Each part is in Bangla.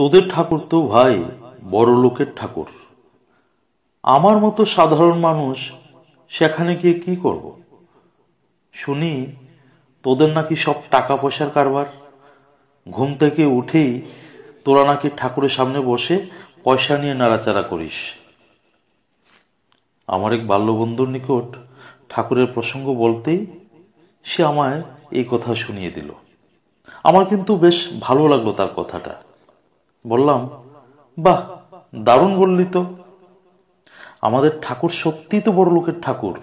তোদের ঠাকুর তো ভাই বড় লোকের ঠাকুর আমার মতো সাধারণ মানুষ সেখানে গিয়ে কি করব শুনি তোদের নাকি সব টাকা পয়সার কারবার ঘুম থেকে উঠেই তোরা নাকি ঠাকুরের সামনে বসে পয়সা নিয়ে নাড়াচাড়া করিস আমার এক বাল্যবন্ধুর নিকট ঠাকুরের প্রসঙ্গ বলতেই সে আমায় এই কথা শুনিয়ে দিল আমার কিন্তু বেশ ভালো লাগলো তার কথাটা বললাম বাহ দারুণ বললি তো আমাদের ঠাকুর সত্যি তো বড় লোকের ঠাকুর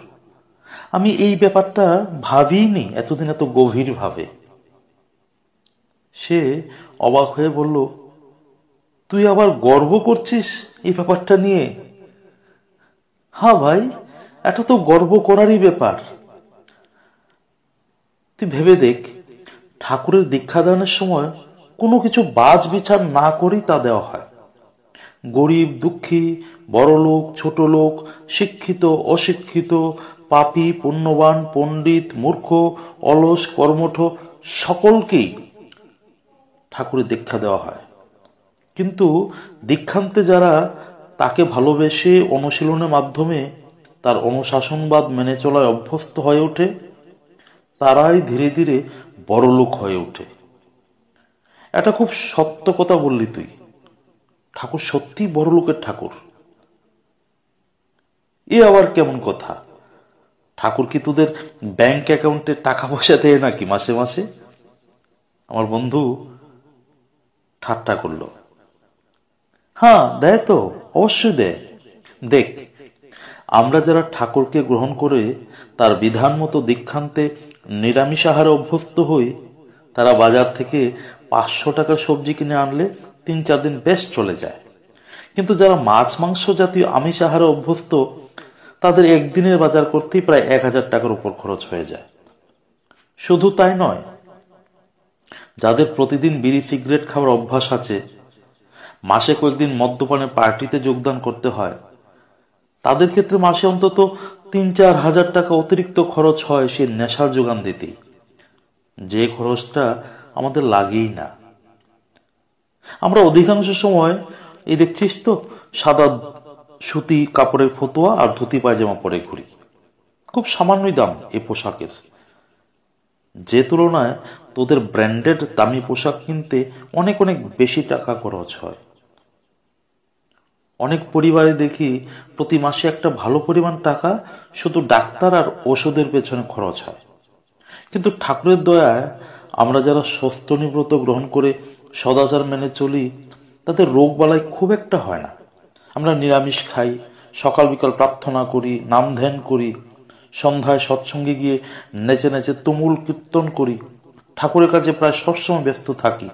আমি এই ব্যাপারটা ভাবিনি এতদিন এত গভীরভাবে সে অবাক হয়ে বলল তুই আবার গর্ব করছিস এই ব্যাপারটা নিয়ে হা হ্যাঁ ভাই এটা তো গর্ব করারই ব্যাপার তুই ভেবে দেখ ঠাকুরের দীক্ষাদানের সময় কোনো কিছু বাজ বিচার না করেই তা দেওয়া হয় গরিব দুঃখী বড়লোক ছোট লোক শিক্ষিত অশিক্ষিত পাপি পুণ্যবান পণ্ডিত মূর্খ অলস কর্মঠ সকলকেই ঠাকুরের দীক্ষা দেওয়া হয় কিন্তু দীক্ষান্তে যারা তাকে ভালোবেসে অনুশীলনের মাধ্যমে তার অনুশাসনবাদ মেনে চলায় অভ্যস্ত হয়ে ওঠে তারাই ধীরে ধীরে বড়লোক হয়ে ওঠে এটা খুব সত্য কথা বললি তুই ঠাকুর সত্যি বড় লোকের ঠাকুর এ আবার কেমন কথা ঠাকুর কি তোদের ব্যাংক অ্যাকাউন্টে টাকা পয়সা দেয় নাকি মাসে মাসে আমার বন্ধু ঠাট্টা করল হ্যাঁ দেয় তো অবশ্যই দেয় দেখ আমরা যারা ঠাকুরকে গ্রহণ করে তার বিধান মতো দীক্ষান্তে নিরামিষ আহারে অভ্যস্ত হই তারা বাজার থেকে পাঁচশো টাকার সবজি কিনে আনলে তিন চার দিন বেশ চলে যায় কিন্তু যারা মাছ মাংস জাতীয় আমিষ আহারে অভ্যস্ত তাদের একদিনের বাজার করতেই প্রায় এক হাজার টাকার উপর খরচ হয়ে যায় শুধু তাই নয় যাদের প্রতিদিন বিড়ি সিগারেট খাওয়ার অভ্যাস আছে মাসে কয়েকদিন মদ্যপানে পার্টিতে যোগদান করতে হয় তাদের ক্ষেত্রে মাসে অন্তত তিন চার হাজার টাকা অতিরিক্ত খরচ হয় সেই নেশার যোগান দিতেই যে খরচটা আমাদের লাগেই না আমরা অধিকাংশ সময় এই দেখছিস তো সাদা সুতি কাপড়ের ফতোয়া আর ধুতি পায়জামা পরে ঘুরি খুব সামান্যই দাম এ পোশাকের যে তুলনায় তোদের ব্র্যান্ডেড দামি পোশাক কিনতে অনেক অনেক বেশি টাকা খরচ হয় অনেক পরিবারে দেখি প্রতি মাসে একটা ভালো পরিমাণ টাকা শুধু ডাক্তার আর ওষুধের পেছনে খরচ হয় কিন্তু ঠাকুরের দয়ায় আমরা যারা সস্তনী নিব্রত গ্রহণ করে সদাচার মেনে চলি তাতে রোগ বালাই খুব একটা হয় না আমরা নিরামিষ খাই সকাল বিকাল প্রার্থনা করি নাম ধ্যান করি সন্ধ্যায় সৎসঙ্গে গিয়ে নেচে নেচে তুমুল কীর্তন করি ঠাকুরের কাছে প্রায় সবসময় ব্যস্ত থাকি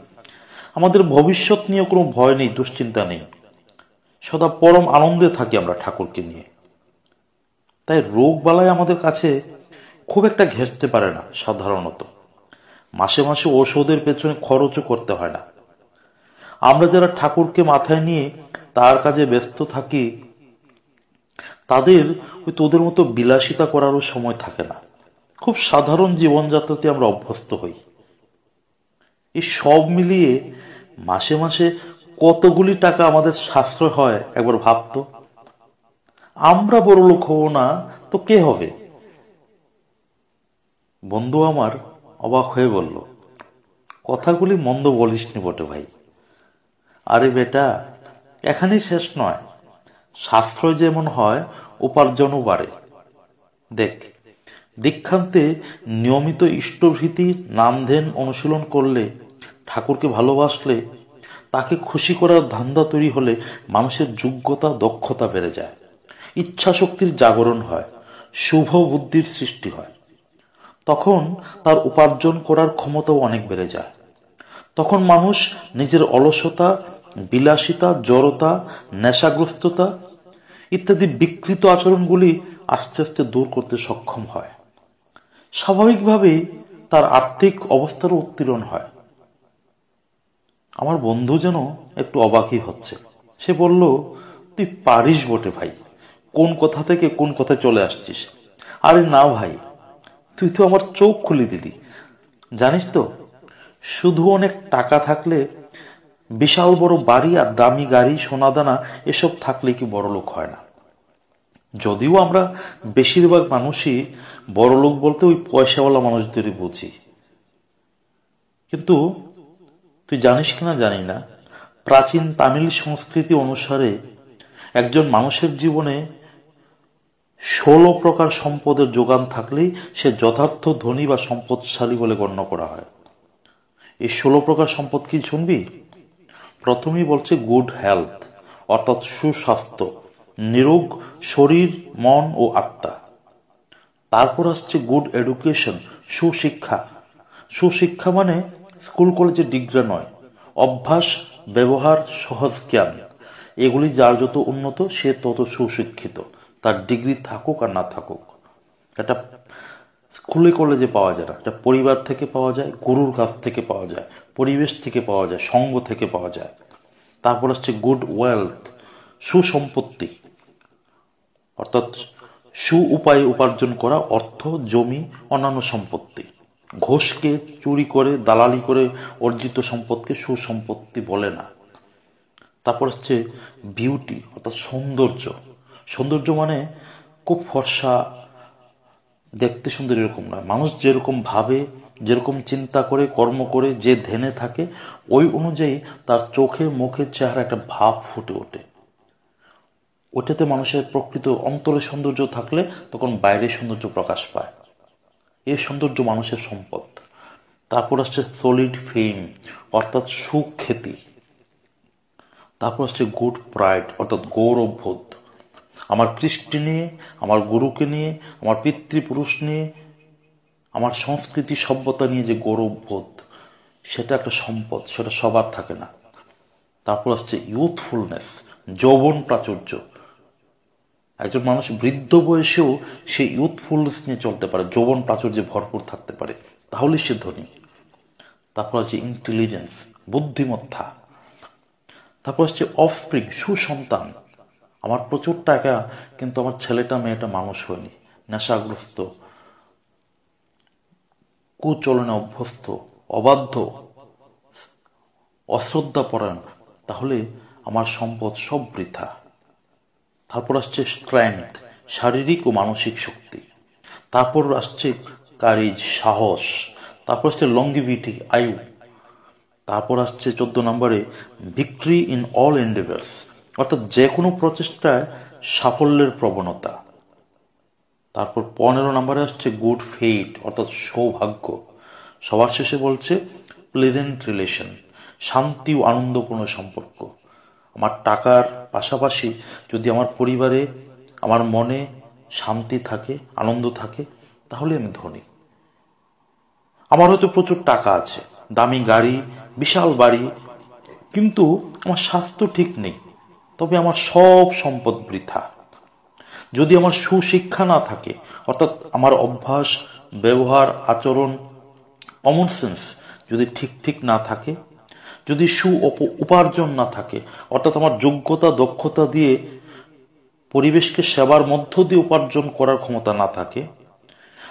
আমাদের ভবিষ্যৎ নিয়ে কোনো ভয় নেই দুশ্চিন্তা নেই সদা পরম আনন্দে থাকি আমরা ঠাকুরকে নিয়ে তাই রোগ বালাই আমাদের কাছে খুব একটা ঘেঁচতে পারে না সাধারণত মাসে মাসে ওষুধের পেছনে খরচও করতে হয় না আমরা যারা ঠাকুরকে মাথায় নিয়ে তার কাজে ব্যস্ত থাকি তাদের ওই তোদের মতো বিলাসিতা করারও সময় থাকে না খুব সাধারণ জীবনযাত্রাতে আমরা অভ্যস্ত হই এই সব মিলিয়ে মাসে মাসে কতগুলি টাকা আমাদের সাশ্রয় হয় একবার ভাবতো আমরা বড় লোক হব না তো কে হবে বন্ধু আমার অবাক হয়ে বলল কথাগুলি মন্দ বলিসনি বটে ভাই আরে বেটা এখানেই শেষ নয় শাস্ত্র যেমন হয় উপার্জনও বাড়ে দেখ দীক্ষান্তে নিয়মিত ইষ্টভীতি নামধেন অনুশীলন করলে ঠাকুরকে ভালোবাসলে তাকে খুশি করার ধান্দা তৈরি হলে মানুষের যোগ্যতা দক্ষতা বেড়ে যায় ইচ্ছা শক্তির জাগরণ হয় শুভ বুদ্ধির সৃষ্টি হয় তখন তার উপার্জন করার ক্ষমতাও অনেক বেড়ে যায় তখন মানুষ নিজের অলসতা বিলাসিতা জড়তা নেশাগ্রস্ততা ইত্যাদি বিকৃত আচরণগুলি আস্তে আস্তে দূর করতে সক্ষম হয় স্বাভাবিকভাবেই তার আর্থিক অবস্থারও উত্তীর্ণ হয় আমার বন্ধু যেন একটু অবাকই হচ্ছে সে বলল তুই পারিস বটে ভাই কোন কথা থেকে কোন কথা চলে আসছিস আরে না ভাই তুই তো আমার চোখ খুলে দিলি জানিস তো শুধু অনেক টাকা থাকলে বিশাল বড় বাড়ি আর দামি গাড়ি সোনাদানা এসব থাকলে কি বড় লোক হয় না যদিও আমরা বেশিরভাগ মানুষই বড় লোক বলতে ওই পয়সাওয়ালা মানুষদেরই বুঝি কিন্তু তুই জানিস কিনা জানি না প্রাচীন তামিল সংস্কৃতি অনুসারে একজন মানুষের জীবনে ষোলো প্রকার সম্পদের যোগান থাকলেই সে যথার্থ ধনী বা সম্পদশালী বলে গণ্য করা হয় এই ষোলো প্রকার সম্পদ কি শুনবি প্রথমেই বলছে গুড হেলথ অর্থাৎ সুস্বাস্থ্য নিরোগ শরীর মন ও আত্মা তারপর আসছে গুড এডুকেশন সুশিক্ষা সুশিক্ষা মানে স্কুল কলেজের ডিগ্রি নয় অভ্যাস ব্যবহার সহজ জ্ঞান এগুলি যার যত উন্নত সে তত সুশিক্ষিত তার ডিগ্রি থাকুক আর না থাকুক এটা স্কুলে কলেজে পাওয়া যায় না এটা পরিবার থেকে পাওয়া যায় গুরুর কাছ থেকে পাওয়া যায় পরিবেশ থেকে পাওয়া যায় সঙ্গ থেকে পাওয়া যায় তারপর হচ্ছে গুড ওয়েলথ সুসম্পত্তি অর্থাৎ সু উপায়ে উপার্জন করা অর্থ জমি অন্যান্য সম্পত্তি ঘোষকে চুরি করে দালালি করে অর্জিত সম্পদকে সুসম্পত্তি বলে না তারপর হচ্ছে বিউটি অর্থাৎ সৌন্দর্য সৌন্দর্য মানে খুব ফর্সা দেখতে সুন্দর এরকম নয় মানুষ যেরকম ভাবে যেরকম চিন্তা করে কর্ম করে যে ধ্যানে থাকে ওই অনুযায়ী তার চোখে মুখের চেহারা একটা ভাব ফুটে ওঠে ওটাতে মানুষের প্রকৃত অন্তরে সৌন্দর্য থাকলে তখন বাইরে সৌন্দর্য প্রকাশ পায় এই সৌন্দর্য মানুষের সম্পদ তারপর আসছে সলিড ফেম অর্থাৎ সুখ্যাতি তারপর আসছে গুড প্রাইড অর্থাৎ গৌরববোধ আমার কৃষ্টি নিয়ে আমার গুরুকে নিয়ে আমার পিতৃপুরুষ নিয়ে আমার সংস্কৃতি সভ্যতা নিয়ে যে গৌরববোধ সেটা একটা সম্পদ সেটা সবার থাকে না তারপর আসছে ইউথফুলনেস যৌবন প্রাচুর্য একজন মানুষ বৃদ্ধ বয়সেও সে ইউথফুলনেস নিয়ে চলতে পারে যৌবন প্রাচুর্যে ভরপুর থাকতে পারে তাহলেই সে ধনী তারপর আছে ইন্টেলিজেন্স বুদ্ধিমত্তা তারপর আসছে অফস্প্রিং সুসন্তান আমার প্রচুর টাকা কিন্তু আমার ছেলেটা মেয়েটা মানুষ হয়নি নেশাগ্রস্ত কুচলনে অভ্যস্ত অবাধ্য অশ্রদ্ধাপরায়ণ তাহলে আমার সম্পদ সব বৃথা তারপর আসছে স্ট্রেংথ শারীরিক ও মানসিক শক্তি তারপর আসছে কারিজ সাহস তারপর আসছে লঙ্গিভিটি আয়ু তারপর আসছে চোদ্দ নম্বরে ভিক্ট্রি ইন অল এন্ডেভার্স অর্থাৎ যে কোনো প্রচেষ্টায় সাফল্যের প্রবণতা তারপর পনেরো নম্বরে আসছে গুড ফেইট অর্থাৎ সৌভাগ্য সবার শেষে বলছে প্লেজেন্ট রিলেশন শান্তি ও আনন্দপূর্ণ সম্পর্ক আমার টাকার পাশাপাশি যদি আমার পরিবারে আমার মনে শান্তি থাকে আনন্দ থাকে তাহলে আমি ধনী আমার হয়তো প্রচুর টাকা আছে দামি গাড়ি বিশাল বাড়ি কিন্তু আমার স্বাস্থ্য ঠিক নেই তবে আমার সব সম্পদ বৃথা যদি আমার সুশিক্ষা না থাকে অর্থাৎ আমার অভ্যাস ব্যবহার আচরণ কমন সেন্স যদি ঠিক ঠিক না থাকে যদি সু উপার্জন না থাকে অর্থাৎ আমার যোগ্যতা দক্ষতা দিয়ে পরিবেশকে সেবার মধ্য দিয়ে উপার্জন করার ক্ষমতা না থাকে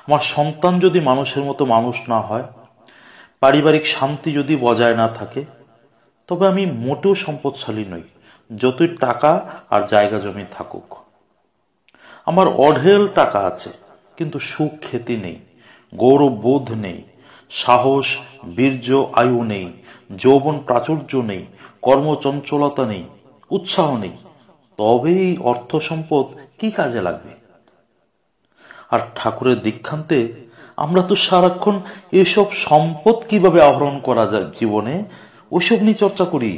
আমার সন্তান যদি মানুষের মতো মানুষ না হয় পারিবারিক শান্তি যদি বজায় না থাকে তবে আমি মোটেও সম্পদশালী নই যতই টাকা আর জায়গা জমি থাকুক আমার অঢেল টাকা আছে কিন্তু সুখ খ্যাতি নেই গৌরব বোধ নেই সাহস বীর্য আয়ু নেই যৌবন প্রাচুর্য নেই কর্মচঞ্চলতা নেই উৎসাহ নেই তবেই অর্থ সম্পদ কি কাজে লাগবে আর ঠাকুরের দীক্ষান্তে আমরা তো সারাক্ষণ এসব সম্পদ কিভাবে আহরণ করা যায় জীবনে ওইসব নিয়ে চর্চা করি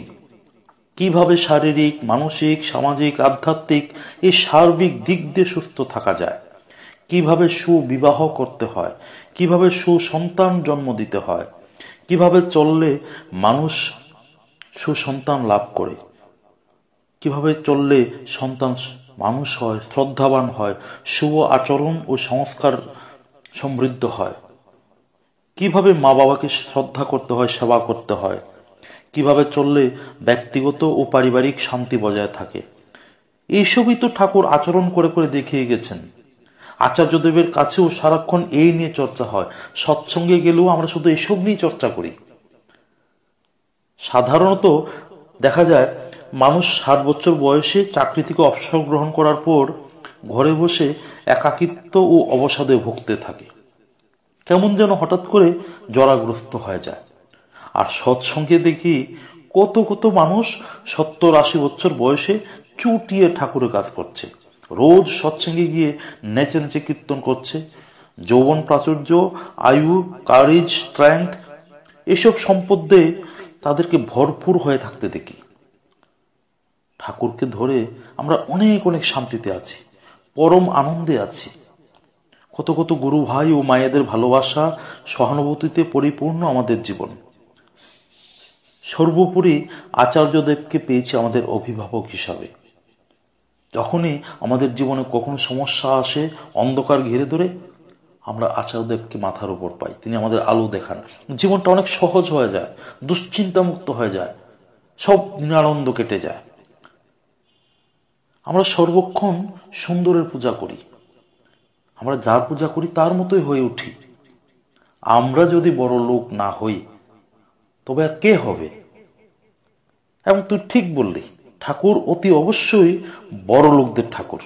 কিভাবে শারীরিক মানসিক সামাজিক আধ্যাত্মিক এই সার্বিক দিক দিয়ে সুস্থ থাকা যায় কিভাবে সুবিবাহ করতে হয় কিভাবে সুসন্তান জন্ম দিতে হয় কিভাবে চললে মানুষ সুসন্তান লাভ করে কিভাবে চললে সন্তান মানুষ হয় শ্রদ্ধাবান হয় শুভ আচরণ ও সংস্কার সমৃদ্ধ হয় কিভাবে মা বাবাকে শ্রদ্ধা করতে হয় সেবা করতে হয় কিভাবে চললে ব্যক্তিগত ও পারিবারিক শান্তি বজায় থাকে এইসবই তো ঠাকুর আচরণ করে করে দেখিয়ে গেছেন আচার্যদেবের কাছেও সারাক্ষণ এই নিয়ে চর্চা হয় সৎসঙ্গে গেলেও আমরা শুধু এসব নিয়ে চর্চা করি সাধারণত দেখা যায় মানুষ ষাট বছর বয়সে চাকরি থেকে অবসর গ্রহণ করার পর ঘরে বসে একাকিত্ব ও অবসাদে ভুগতে থাকে কেমন যেন হঠাৎ করে জরাগ্রস্ত হয়ে যায় আর সৎসঙ্গে দেখি কত কত মানুষ সত্তর আশি বছর বয়সে চুটিয়ে ঠাকুরের কাজ করছে রোজ সৎসঙ্গে গিয়ে নেচে নেচে কীর্তন করছে যৌবন প্রাচুর্য আয়ু কারিজ স্ট্রেংথ এসব সম্পদে তাদেরকে ভরপুর হয়ে থাকতে দেখি ঠাকুরকে ধরে আমরা অনেক অনেক শান্তিতে আছি পরম আনন্দে আছি কত কত গুরু ভাই ও মায়েদের ভালোবাসা সহানুভূতিতে পরিপূর্ণ আমাদের জীবন সর্বোপরি আচার্যদেবকে পেয়েছি আমাদের অভিভাবক হিসাবে যখনই আমাদের জীবনে কখনো সমস্যা আসে অন্ধকার ঘিরে ধরে আমরা আচার্যদেবকে মাথার উপর পাই তিনি আমাদের আলো দেখান জীবনটা অনেক সহজ হয়ে যায় দুশ্চিন্তামুক্ত হয়ে যায় সব নিরানন্দ কেটে যায় আমরা সর্বক্ষণ সুন্দরের পূজা করি আমরা যার পূজা করি তার মতোই হয়ে উঠি আমরা যদি বড় লোক না হই তবে আর কে হবে এবং তুই ঠিক বললি ঠাকুর অতি অবশ্যই বড় লোকদের ঠাকুর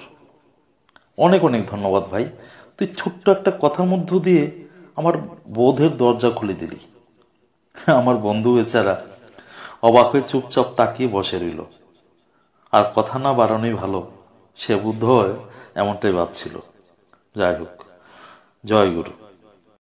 অনেক অনেক ধন্যবাদ ভাই তুই ছোট্ট একটা কথার মধ্য দিয়ে আমার বোধের দরজা খুলে দিলি আমার বন্ধু বেচারা অবাক হয়ে চুপচাপ তাকিয়ে বসে রইল আর কথা না বাড়ানোই ভালো সে বুদ্ধ হয় এমনটাই ভাবছিল যাই হোক জয় গুরু